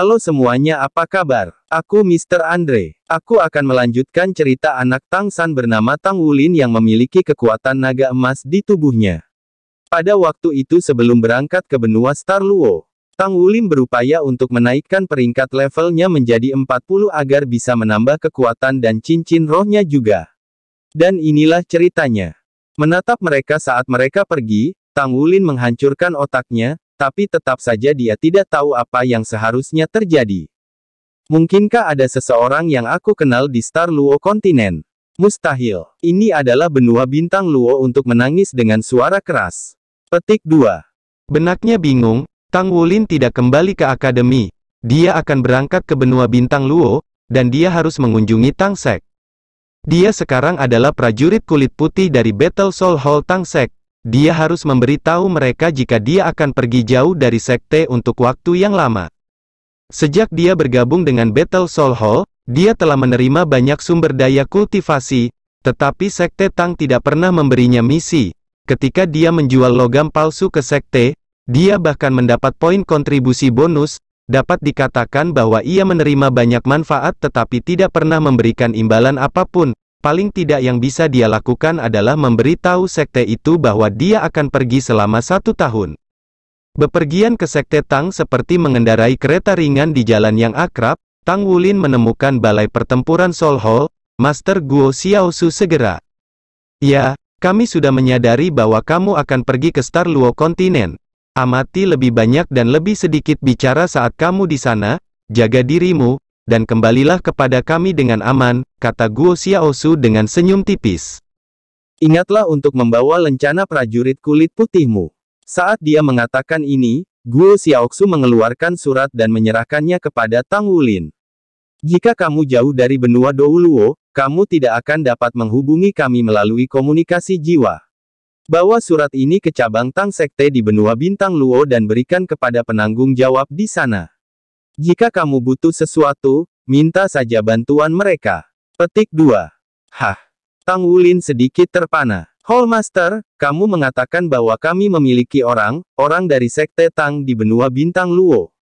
Halo semuanya apa kabar? Aku Mr. Andre. Aku akan melanjutkan cerita anak Tang San bernama Tang Wulin yang memiliki kekuatan naga emas di tubuhnya. Pada waktu itu sebelum berangkat ke benua Star Luo, Tang Wulin berupaya untuk menaikkan peringkat levelnya menjadi 40 agar bisa menambah kekuatan dan cincin rohnya juga. Dan inilah ceritanya. Menatap mereka saat mereka pergi, Tang Wulin menghancurkan otaknya, tapi tetap saja dia tidak tahu apa yang seharusnya terjadi. Mungkinkah ada seseorang yang aku kenal di Star Luo kontinen? Mustahil. Ini adalah benua bintang Luo untuk menangis dengan suara keras. Petik 2. Benaknya bingung, Tang Wulin tidak kembali ke akademi. Dia akan berangkat ke benua bintang Luo, dan dia harus mengunjungi Tang Sek. Dia sekarang adalah prajurit kulit putih dari Battle Soul Hall Tang Sek, dia harus memberitahu mereka jika dia akan pergi jauh dari sekte untuk waktu yang lama. Sejak dia bergabung dengan Battle Soul Hall, dia telah menerima banyak sumber daya kultivasi, tetapi sekte Tang tidak pernah memberinya misi. Ketika dia menjual logam palsu ke sekte, dia bahkan mendapat poin kontribusi bonus, dapat dikatakan bahwa ia menerima banyak manfaat tetapi tidak pernah memberikan imbalan apapun. Paling tidak yang bisa dia lakukan adalah memberitahu sekte itu bahwa dia akan pergi selama satu tahun. Bepergian ke sekte Tang seperti mengendarai kereta ringan di jalan yang akrab, Tang Wulin menemukan balai pertempuran Sol Hall, Master Guo Xiaosu segera. Ya, kami sudah menyadari bahwa kamu akan pergi ke Star Luo Kontinen. Amati lebih banyak dan lebih sedikit bicara saat kamu di sana, jaga dirimu, dan kembalilah kepada kami dengan aman, kata Guo Xiaosu dengan senyum tipis. Ingatlah untuk membawa lencana prajurit kulit putihmu. Saat dia mengatakan ini, Guo Xiaoxu mengeluarkan surat dan menyerahkannya kepada Tang Wulin. Jika kamu jauh dari benua Douluo, kamu tidak akan dapat menghubungi kami melalui komunikasi jiwa. Bawa surat ini ke cabang Tang Sekte di benua Bintang Luo dan berikan kepada penanggung jawab di sana. Jika kamu butuh sesuatu, minta saja bantuan mereka. Petik 2. Hah. Tang Wulin sedikit terpana. Hallmaster, kamu mengatakan bahwa kami memiliki orang, orang dari sekte Tang di benua bintang Luo.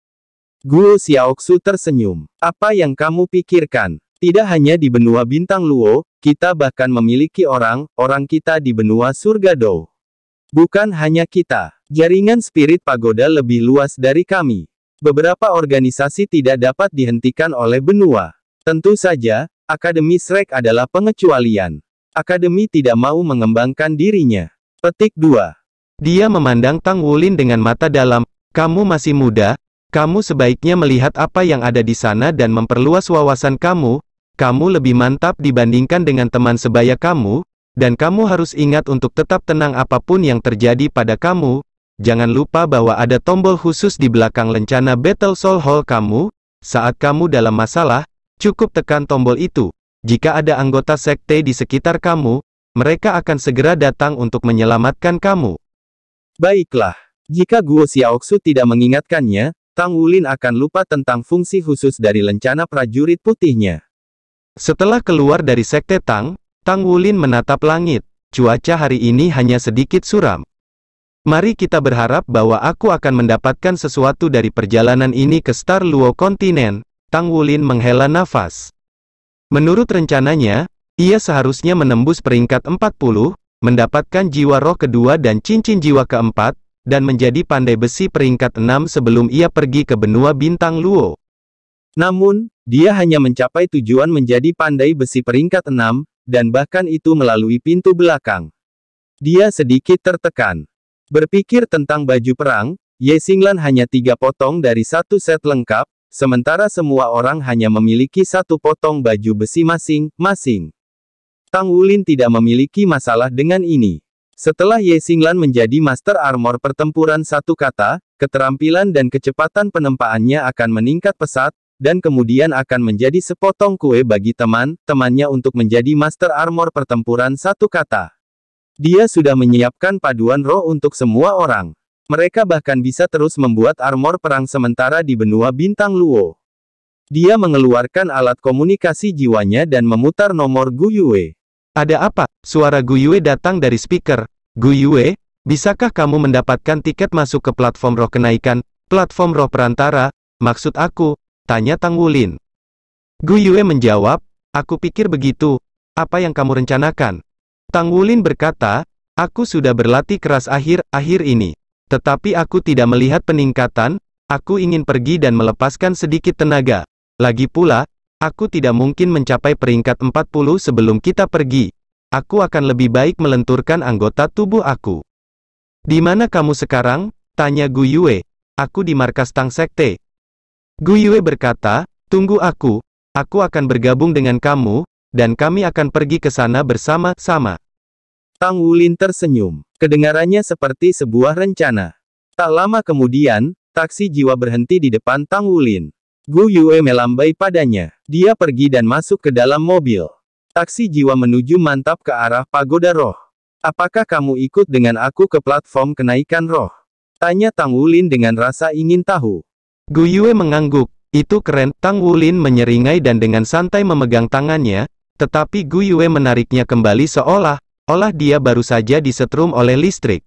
Guo Xiaoxu tersenyum. Apa yang kamu pikirkan? Tidak hanya di benua bintang Luo, kita bahkan memiliki orang, orang kita di benua surga Dou. Bukan hanya kita, jaringan spirit pagoda lebih luas dari kami. Beberapa organisasi tidak dapat dihentikan oleh benua. Tentu saja, Akademi Shrek adalah pengecualian. Akademi tidak mau mengembangkan dirinya. Petik 2. Dia memandang Tang Wulin dengan mata dalam, kamu masih muda, kamu sebaiknya melihat apa yang ada di sana dan memperluas wawasan kamu, kamu lebih mantap dibandingkan dengan teman sebaya kamu, dan kamu harus ingat untuk tetap tenang apapun yang terjadi pada kamu, Jangan lupa bahwa ada tombol khusus di belakang lencana Battle Soul Hall kamu, saat kamu dalam masalah, cukup tekan tombol itu. Jika ada anggota sekte di sekitar kamu, mereka akan segera datang untuk menyelamatkan kamu. Baiklah, jika Guo Xiaoxu tidak mengingatkannya, Tang Wulin akan lupa tentang fungsi khusus dari lencana prajurit putihnya. Setelah keluar dari sekte Tang, Tang Wulin menatap langit. Cuaca hari ini hanya sedikit suram. Mari kita berharap bahwa aku akan mendapatkan sesuatu dari perjalanan ini ke Star Luo Kontinen, Tang Wulin menghela nafas. Menurut rencananya, ia seharusnya menembus peringkat 40, mendapatkan jiwa roh kedua dan cincin jiwa keempat, dan menjadi pandai besi peringkat 6 sebelum ia pergi ke benua bintang Luo. Namun, dia hanya mencapai tujuan menjadi pandai besi peringkat 6, dan bahkan itu melalui pintu belakang. Dia sedikit tertekan. Berpikir tentang baju perang, Ye Xinglan hanya tiga potong dari satu set lengkap, sementara semua orang hanya memiliki satu potong baju besi masing-masing. Tang Wulin tidak memiliki masalah dengan ini. Setelah Ye Xinglan menjadi master armor pertempuran satu kata, keterampilan dan kecepatan penempaannya akan meningkat pesat, dan kemudian akan menjadi sepotong kue bagi teman-temannya untuk menjadi master armor pertempuran satu kata. Dia sudah menyiapkan paduan roh untuk semua orang. Mereka bahkan bisa terus membuat armor perang sementara di benua bintang Luo. Dia mengeluarkan alat komunikasi jiwanya dan memutar nomor Guyue. Ada apa? Suara Guyue datang dari speaker. Guyue, bisakah kamu mendapatkan tiket masuk ke platform roh kenaikan, platform roh perantara? Maksud aku, tanya Tang Wulin. Guyue menjawab, aku pikir begitu. Apa yang kamu rencanakan? Tang Wulin berkata, aku sudah berlatih keras akhir-akhir ini. Tetapi aku tidak melihat peningkatan, aku ingin pergi dan melepaskan sedikit tenaga. Lagi pula, aku tidak mungkin mencapai peringkat 40 sebelum kita pergi. Aku akan lebih baik melenturkan anggota tubuh aku. Di mana kamu sekarang? Tanya Gu Yue. Aku di markas Tang Sekte. Gu Yue berkata, tunggu aku, aku akan bergabung dengan kamu, dan kami akan pergi ke sana bersama-sama. Tang Wulin tersenyum. Kedengarannya seperti sebuah rencana. Tak lama kemudian, taksi jiwa berhenti di depan Tang Wulin. Gu Yue melambai padanya. Dia pergi dan masuk ke dalam mobil. Taksi jiwa menuju mantap ke arah pagoda roh. Apakah kamu ikut dengan aku ke platform kenaikan roh? Tanya Tang Wulin dengan rasa ingin tahu. Gu Yue mengangguk. Itu keren, Tang Wulin menyeringai dan dengan santai memegang tangannya, tetapi Guyue menariknya kembali seolah, olah dia baru saja disetrum oleh listrik.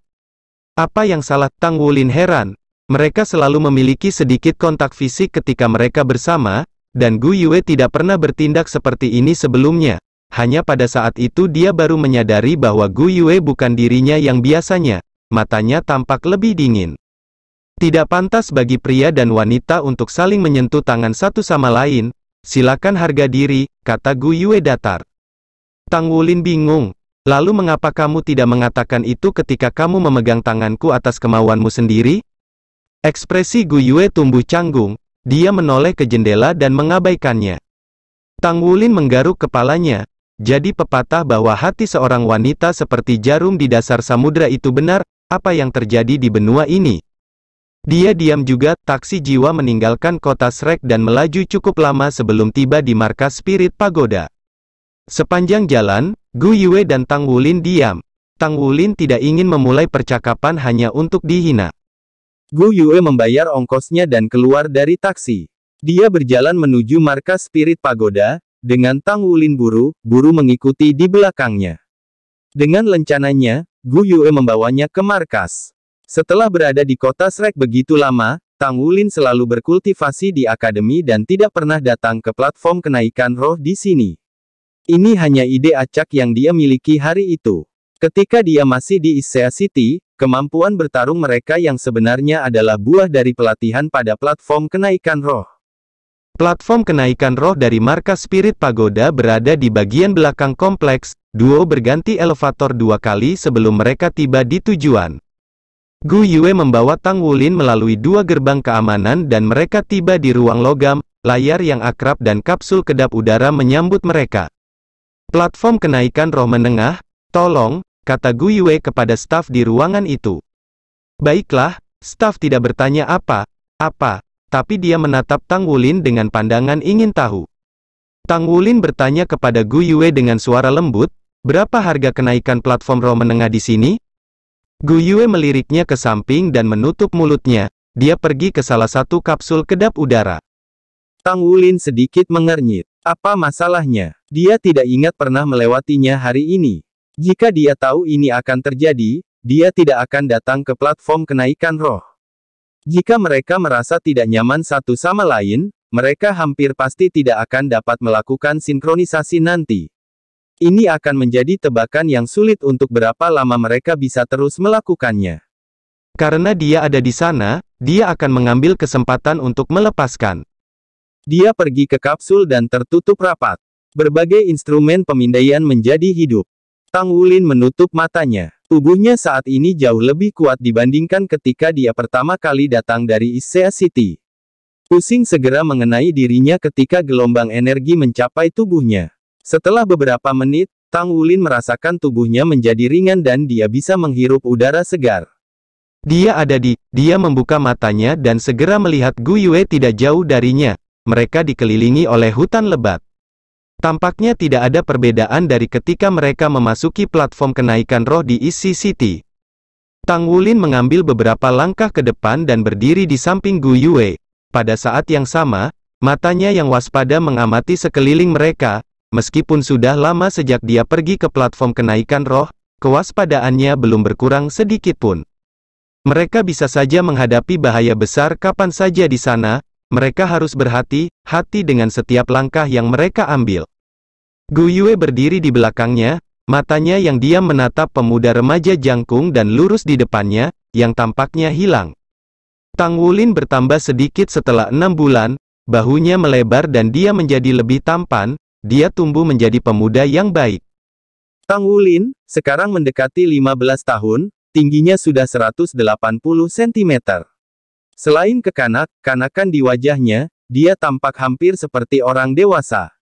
Apa yang salah Tang Wulin heran? Mereka selalu memiliki sedikit kontak fisik ketika mereka bersama, dan Guyue tidak pernah bertindak seperti ini sebelumnya. Hanya pada saat itu dia baru menyadari bahwa Guyue bukan dirinya yang biasanya, matanya tampak lebih dingin. Tidak pantas bagi pria dan wanita untuk saling menyentuh tangan satu sama lain, Silakan harga diri, kata Guyue datar. Tang Wulin bingung. Lalu mengapa kamu tidak mengatakan itu ketika kamu memegang tanganku atas kemauanmu sendiri? Ekspresi Guyue tumbuh canggung. Dia menoleh ke jendela dan mengabaikannya. Tang Wulin menggaruk kepalanya. Jadi pepatah bahwa hati seorang wanita seperti jarum di dasar samudera itu benar, apa yang terjadi di benua ini? Dia diam juga, taksi jiwa meninggalkan kota Srek dan melaju cukup lama sebelum tiba di markas Spirit Pagoda. Sepanjang jalan, Gu Yue dan Tang Wulin diam. Tang Wulin tidak ingin memulai percakapan hanya untuk dihina. Gu Yue membayar ongkosnya dan keluar dari taksi. Dia berjalan menuju markas Spirit Pagoda, dengan Tang Wulin buru, buru mengikuti di belakangnya. Dengan lencananya, Gu Yue membawanya ke markas. Setelah berada di kota Srek begitu lama, Tang Wulin selalu berkultivasi di akademi dan tidak pernah datang ke platform kenaikan roh di sini. Ini hanya ide acak yang dia miliki hari itu. Ketika dia masih di Issea City, kemampuan bertarung mereka yang sebenarnya adalah buah dari pelatihan pada platform kenaikan roh. Platform kenaikan roh dari markas Spirit Pagoda berada di bagian belakang kompleks, duo berganti elevator dua kali sebelum mereka tiba di tujuan. Gu Yue membawa Tang Wulin melalui dua gerbang keamanan dan mereka tiba di ruang logam, layar yang akrab dan kapsul kedap udara menyambut mereka. Platform kenaikan roh menengah, tolong, kata Gu Yue kepada staf di ruangan itu. Baiklah, staf tidak bertanya apa, apa, tapi dia menatap Tang Wulin dengan pandangan ingin tahu. Tang Wulin bertanya kepada Gu Yue dengan suara lembut, berapa harga kenaikan platform roh menengah di sini? Gu Yue meliriknya ke samping dan menutup mulutnya. Dia pergi ke salah satu kapsul kedap udara. Tang Wulin sedikit mengernyit. Apa masalahnya? Dia tidak ingat pernah melewatinya hari ini. Jika dia tahu ini akan terjadi, dia tidak akan datang ke platform kenaikan roh. Jika mereka merasa tidak nyaman satu sama lain, mereka hampir pasti tidak akan dapat melakukan sinkronisasi nanti. Ini akan menjadi tebakan yang sulit untuk berapa lama mereka bisa terus melakukannya. Karena dia ada di sana, dia akan mengambil kesempatan untuk melepaskan. Dia pergi ke kapsul dan tertutup rapat. Berbagai instrumen pemindaian menjadi hidup. Tang Wulin menutup matanya. Tubuhnya saat ini jauh lebih kuat dibandingkan ketika dia pertama kali datang dari Issei City. Pusing segera mengenai dirinya ketika gelombang energi mencapai tubuhnya. Setelah beberapa menit, Tang Wulin merasakan tubuhnya menjadi ringan dan dia bisa menghirup udara segar. Dia ada di, dia membuka matanya dan segera melihat Gu Yue tidak jauh darinya. Mereka dikelilingi oleh hutan lebat. Tampaknya tidak ada perbedaan dari ketika mereka memasuki platform kenaikan roh di Isi City. Tang Wulin mengambil beberapa langkah ke depan dan berdiri di samping Gu Yue. Pada saat yang sama, matanya yang waspada mengamati sekeliling mereka, Meskipun sudah lama sejak dia pergi ke platform kenaikan roh, kewaspadaannya belum berkurang sedikit pun. Mereka bisa saja menghadapi bahaya besar kapan saja di sana, mereka harus berhati-hati dengan setiap langkah yang mereka ambil. Gu Yue berdiri di belakangnya, matanya yang diam menatap pemuda remaja jangkung dan lurus di depannya, yang tampaknya hilang. Tang Wulin bertambah sedikit setelah enam bulan, bahunya melebar dan dia menjadi lebih tampan, dia tumbuh menjadi pemuda yang baik. Tang Wulin, sekarang mendekati 15 tahun, tingginya sudah 180 cm. Selain kekanak-kanakan di wajahnya, dia tampak hampir seperti orang dewasa.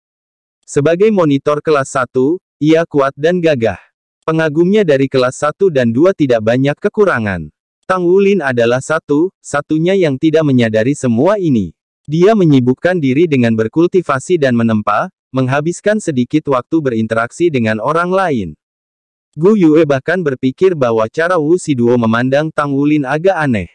Sebagai monitor kelas 1, ia kuat dan gagah. Pengagumnya dari kelas 1 dan 2 tidak banyak kekurangan. Tang Wulin adalah satu, satunya yang tidak menyadari semua ini. Dia menyibukkan diri dengan berkultivasi dan menempa, menghabiskan sedikit waktu berinteraksi dengan orang lain. Gu Yue bahkan berpikir bahwa cara Wu Siduo memandang Tang Wulin agak aneh.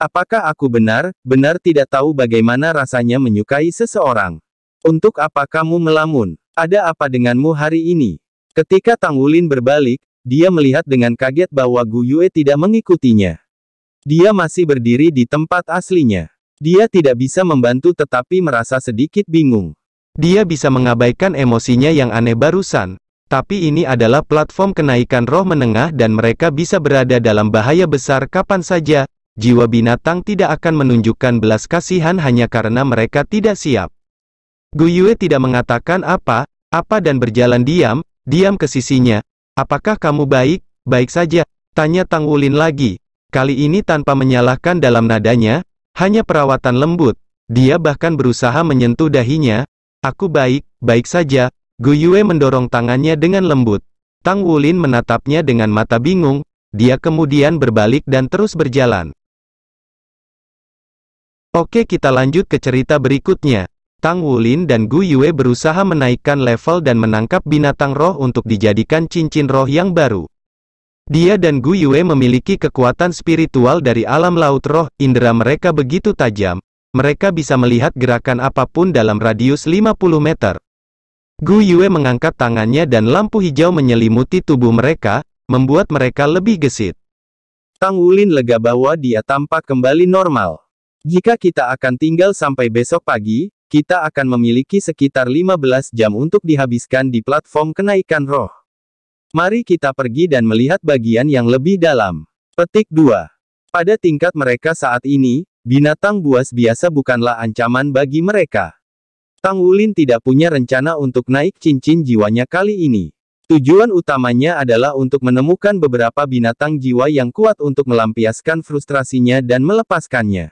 Apakah aku benar, benar tidak tahu bagaimana rasanya menyukai seseorang? Untuk apa kamu melamun? Ada apa denganmu hari ini? Ketika Tang Wulin berbalik, dia melihat dengan kaget bahwa Gu Yue tidak mengikutinya. Dia masih berdiri di tempat aslinya. Dia tidak bisa membantu tetapi merasa sedikit bingung. Dia bisa mengabaikan emosinya yang aneh barusan, tapi ini adalah platform kenaikan roh menengah dan mereka bisa berada dalam bahaya besar kapan saja, jiwa binatang tidak akan menunjukkan belas kasihan hanya karena mereka tidak siap. Guyue tidak mengatakan apa, apa dan berjalan diam, diam ke sisinya. Apakah kamu baik? Baik saja, tanya Tang Ulin lagi. Kali ini tanpa menyalahkan dalam nadanya, hanya perawatan lembut. Dia bahkan berusaha menyentuh dahinya, Aku baik, baik saja. Gu Yue mendorong tangannya dengan lembut. Tang Wulin menatapnya dengan mata bingung, dia kemudian berbalik dan terus berjalan. Oke kita lanjut ke cerita berikutnya. Tang Wulin dan Gu Yue berusaha menaikkan level dan menangkap binatang roh untuk dijadikan cincin roh yang baru. Dia dan Gu Yue memiliki kekuatan spiritual dari alam laut roh, indera mereka begitu tajam, mereka bisa melihat gerakan apapun dalam radius 50 meter. Gu Yue mengangkat tangannya dan lampu hijau menyelimuti tubuh mereka, membuat mereka lebih gesit. Tang Wulin lega bahwa dia tampak kembali normal. Jika kita akan tinggal sampai besok pagi, kita akan memiliki sekitar 15 jam untuk dihabiskan di platform kenaikan roh. Mari kita pergi dan melihat bagian yang lebih dalam. Petik 2. Pada tingkat mereka saat ini, Binatang buas biasa bukanlah ancaman bagi mereka. Tang Wulin tidak punya rencana untuk naik cincin jiwanya kali ini. Tujuan utamanya adalah untuk menemukan beberapa binatang jiwa yang kuat untuk melampiaskan frustrasinya dan melepaskannya.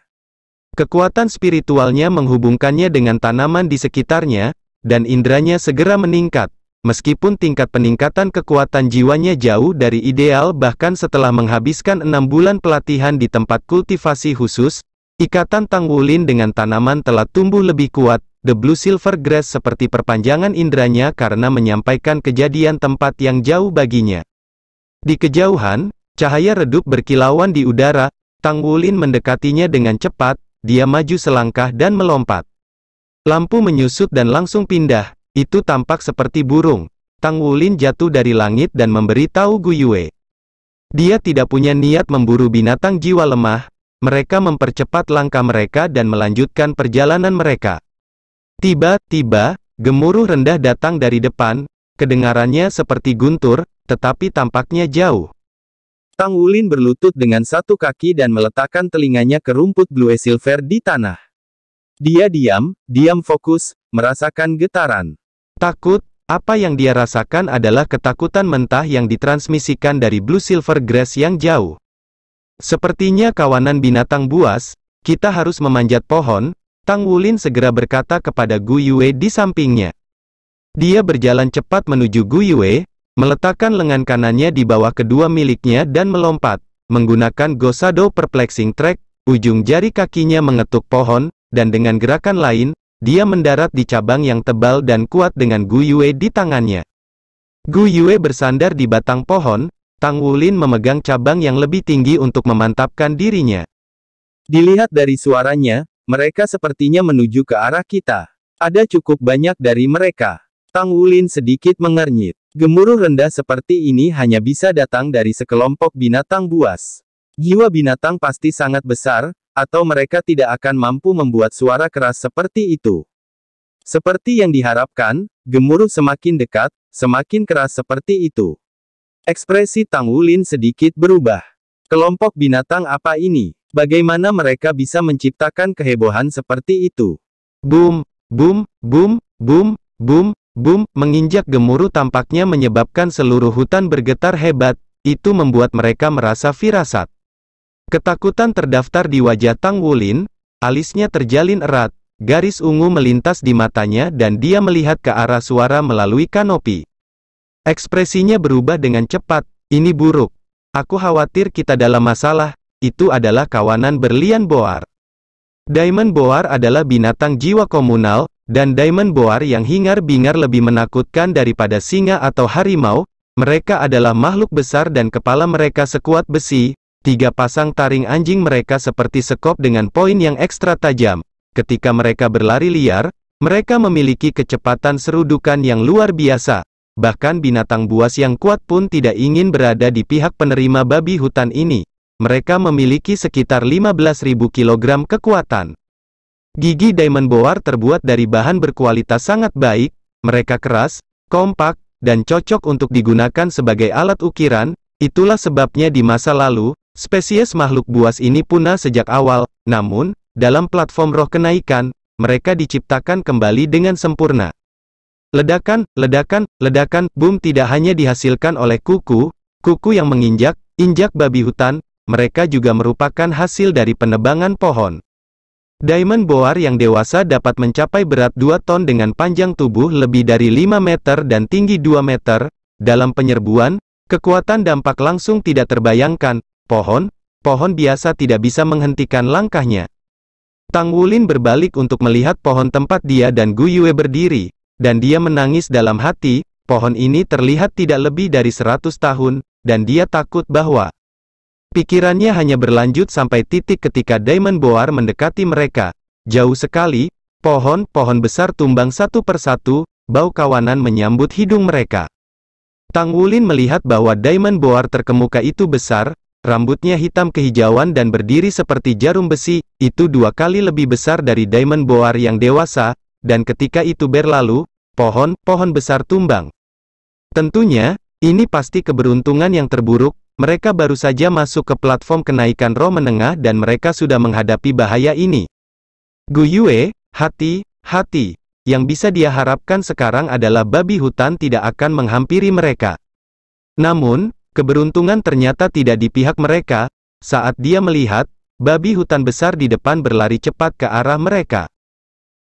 Kekuatan spiritualnya menghubungkannya dengan tanaman di sekitarnya, dan indranya segera meningkat. Meskipun tingkat peningkatan kekuatan jiwanya jauh dari ideal bahkan setelah menghabiskan enam bulan pelatihan di tempat kultivasi khusus, Ikatan Tang Wulin dengan tanaman telah tumbuh lebih kuat, The Blue Silver Grass seperti perpanjangan indranya karena menyampaikan kejadian tempat yang jauh baginya. Di kejauhan, cahaya redup berkilauan di udara, Tang Wulin mendekatinya dengan cepat, dia maju selangkah dan melompat. Lampu menyusut dan langsung pindah, itu tampak seperti burung. Tang Wulin jatuh dari langit dan memberitahu Yue. Dia tidak punya niat memburu binatang jiwa lemah, mereka mempercepat langkah mereka dan melanjutkan perjalanan mereka. Tiba-tiba, gemuruh rendah datang dari depan, kedengarannya seperti guntur, tetapi tampaknya jauh. Tang Wulin berlutut dengan satu kaki dan meletakkan telinganya ke rumput blue silver di tanah. Dia diam, diam fokus, merasakan getaran. Takut, apa yang dia rasakan adalah ketakutan mentah yang ditransmisikan dari blue silver grass yang jauh. Sepertinya kawanan binatang buas, kita harus memanjat pohon, Tang Wulin segera berkata kepada Gu Yue di sampingnya. Dia berjalan cepat menuju Gu Yue, meletakkan lengan kanannya di bawah kedua miliknya dan melompat, menggunakan Gosado Perplexing Track, ujung jari kakinya mengetuk pohon, dan dengan gerakan lain, dia mendarat di cabang yang tebal dan kuat dengan Gu Yue di tangannya. Gu Yue bersandar di batang pohon, Tang Wulin memegang cabang yang lebih tinggi untuk memantapkan dirinya. Dilihat dari suaranya, mereka sepertinya menuju ke arah kita. Ada cukup banyak dari mereka. Tang Wulin sedikit mengernyit. Gemuruh rendah seperti ini hanya bisa datang dari sekelompok binatang buas. Jiwa binatang pasti sangat besar, atau mereka tidak akan mampu membuat suara keras seperti itu. Seperti yang diharapkan, gemuruh semakin dekat, semakin keras seperti itu. Ekspresi Tang Wulin sedikit berubah. Kelompok binatang apa ini? Bagaimana mereka bisa menciptakan kehebohan seperti itu? Boom, boom, boom, boom, boom, boom, menginjak gemuruh tampaknya menyebabkan seluruh hutan bergetar hebat, itu membuat mereka merasa firasat. Ketakutan terdaftar di wajah Tang Wulin, alisnya terjalin erat, garis ungu melintas di matanya dan dia melihat ke arah suara melalui kanopi. Ekspresinya berubah dengan cepat, ini buruk. Aku khawatir kita dalam masalah, itu adalah kawanan berlian boar. Diamond boar adalah binatang jiwa komunal, dan diamond boar yang hingar-bingar lebih menakutkan daripada singa atau harimau, mereka adalah makhluk besar dan kepala mereka sekuat besi, tiga pasang taring anjing mereka seperti sekop dengan poin yang ekstra tajam. Ketika mereka berlari liar, mereka memiliki kecepatan serudukan yang luar biasa. Bahkan binatang buas yang kuat pun tidak ingin berada di pihak penerima babi hutan ini. Mereka memiliki sekitar 15.000 kg kekuatan. Gigi Diamond Boar terbuat dari bahan berkualitas sangat baik, mereka keras, kompak, dan cocok untuk digunakan sebagai alat ukiran, itulah sebabnya di masa lalu, spesies makhluk buas ini punah sejak awal, namun, dalam platform roh kenaikan, mereka diciptakan kembali dengan sempurna. Ledakan, ledakan, ledakan, boom tidak hanya dihasilkan oleh kuku, kuku yang menginjak, injak babi hutan, mereka juga merupakan hasil dari penebangan pohon. Diamond boar yang dewasa dapat mencapai berat 2 ton dengan panjang tubuh lebih dari 5 meter dan tinggi 2 meter. Dalam penyerbuan, kekuatan dampak langsung tidak terbayangkan. Pohon, pohon biasa tidak bisa menghentikan langkahnya. Tang Wulin berbalik untuk melihat pohon tempat dia dan Gu Yue berdiri dan dia menangis dalam hati, pohon ini terlihat tidak lebih dari seratus tahun, dan dia takut bahwa pikirannya hanya berlanjut sampai titik ketika Diamond Boar mendekati mereka. Jauh sekali, pohon-pohon besar tumbang satu persatu, bau kawanan menyambut hidung mereka. Tang Wulin melihat bahwa Diamond Boar terkemuka itu besar, rambutnya hitam kehijauan dan berdiri seperti jarum besi, itu dua kali lebih besar dari Diamond Boar yang dewasa, dan ketika itu berlalu, pohon-pohon besar tumbang. Tentunya, ini pasti keberuntungan yang terburuk, mereka baru saja masuk ke platform kenaikan roh menengah dan mereka sudah menghadapi bahaya ini. Guyue, hati, hati, yang bisa dia harapkan sekarang adalah babi hutan tidak akan menghampiri mereka. Namun, keberuntungan ternyata tidak di pihak mereka, saat dia melihat, babi hutan besar di depan berlari cepat ke arah mereka.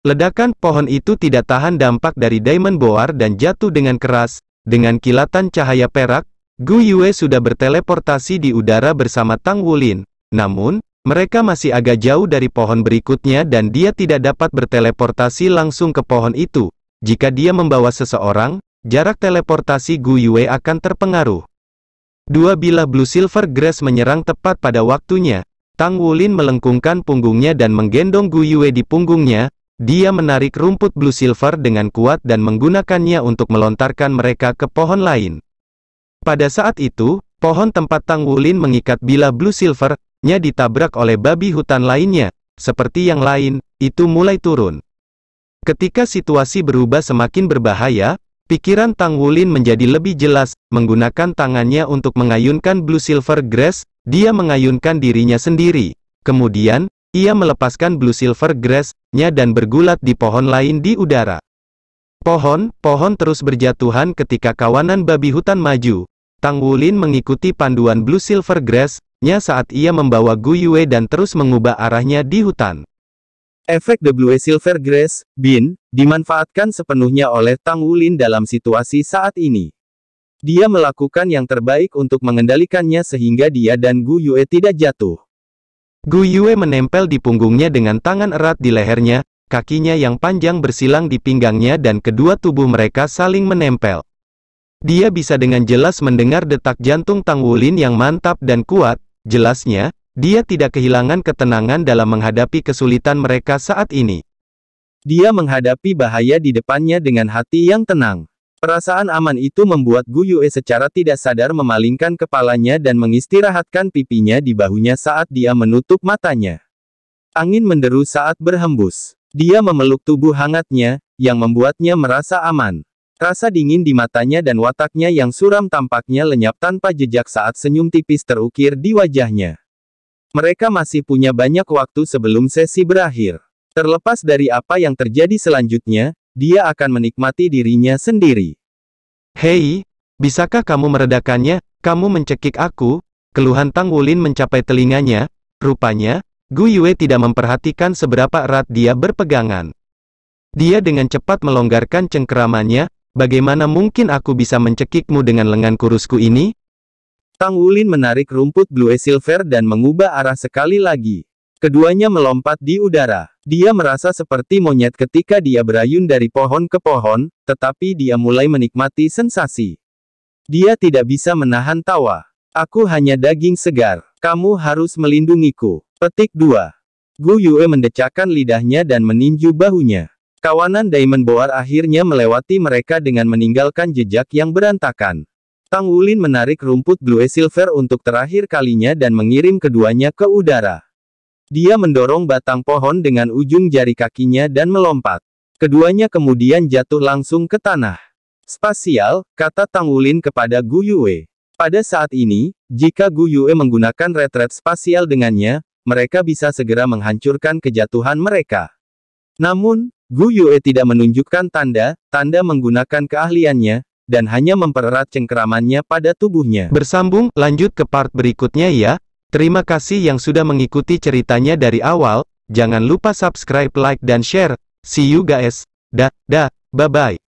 Ledakan pohon itu tidak tahan dampak dari Diamond Boar dan jatuh dengan keras, dengan kilatan cahaya perak, Gu Yue sudah berteleportasi di udara bersama Tang Wulin. Namun, mereka masih agak jauh dari pohon berikutnya dan dia tidak dapat berteleportasi langsung ke pohon itu. Jika dia membawa seseorang, jarak teleportasi Gu Yue akan terpengaruh. Dua bilah Blue Silver Grass menyerang tepat pada waktunya. Tang Wulin melengkungkan punggungnya dan menggendong Gu Yue di punggungnya, dia menarik rumput blue silver dengan kuat dan menggunakannya untuk melontarkan mereka ke pohon lain. Pada saat itu, pohon tempat Tang Wulin mengikat bila blue silver, nya ditabrak oleh babi hutan lainnya, seperti yang lain, itu mulai turun. Ketika situasi berubah semakin berbahaya, Pikiran Tang Wulin menjadi lebih jelas, menggunakan tangannya untuk mengayunkan Blue Silver Grass, dia mengayunkan dirinya sendiri. Kemudian, ia melepaskan blue silver grass-nya dan bergulat di pohon lain di udara. Pohon, pohon terus berjatuhan ketika kawanan babi hutan maju. Tang Wulin mengikuti panduan blue silver grass-nya saat ia membawa Gu Yue dan terus mengubah arahnya di hutan. Efek The Blue Silver Grass, Bin, dimanfaatkan sepenuhnya oleh Tang Wulin dalam situasi saat ini. Dia melakukan yang terbaik untuk mengendalikannya sehingga dia dan Gu Yue tidak jatuh. Gu Yue menempel di punggungnya dengan tangan erat di lehernya, kakinya yang panjang bersilang di pinggangnya dan kedua tubuh mereka saling menempel. Dia bisa dengan jelas mendengar detak jantung Tang Wulin yang mantap dan kuat, jelasnya, dia tidak kehilangan ketenangan dalam menghadapi kesulitan mereka saat ini. Dia menghadapi bahaya di depannya dengan hati yang tenang. Perasaan aman itu membuat Gu Yue secara tidak sadar memalingkan kepalanya dan mengistirahatkan pipinya di bahunya saat dia menutup matanya. Angin menderu saat berhembus. Dia memeluk tubuh hangatnya, yang membuatnya merasa aman. Rasa dingin di matanya dan wataknya yang suram tampaknya lenyap tanpa jejak saat senyum tipis terukir di wajahnya. Mereka masih punya banyak waktu sebelum sesi berakhir. Terlepas dari apa yang terjadi selanjutnya, dia akan menikmati dirinya sendiri. Hei, bisakah kamu meredakannya? Kamu mencekik aku? Keluhan Tang Wulin mencapai telinganya. Rupanya, Gu Yue tidak memperhatikan seberapa erat dia berpegangan. Dia dengan cepat melonggarkan cengkeramannya, bagaimana mungkin aku bisa mencekikmu dengan lengan kurusku ini? Tang Wulin menarik rumput Blue Silver dan mengubah arah sekali lagi. Keduanya melompat di udara. Dia merasa seperti monyet ketika dia berayun dari pohon ke pohon, tetapi dia mulai menikmati sensasi. Dia tidak bisa menahan tawa. Aku hanya daging segar. Kamu harus melindungiku. Petik 2. Gu Yue mendecakkan lidahnya dan meninju bahunya. Kawanan Diamond Boar akhirnya melewati mereka dengan meninggalkan jejak yang berantakan. Tang Wulin menarik rumput Blue Silver untuk terakhir kalinya dan mengirim keduanya ke udara. Dia mendorong batang pohon dengan ujung jari kakinya dan melompat. Keduanya kemudian jatuh langsung ke tanah. Spasial, kata Tang Wulin kepada Gu Yue. Pada saat ini, jika Gu Yue menggunakan retret spasial dengannya, mereka bisa segera menghancurkan kejatuhan mereka. Namun, Gu Yue tidak menunjukkan tanda, tanda menggunakan keahliannya, dan hanya mempererat cengkeramannya pada tubuhnya. Bersambung, lanjut ke part berikutnya ya. Terima kasih yang sudah mengikuti ceritanya dari awal, jangan lupa subscribe, like, dan share. See you guys. Da, da, bye-bye.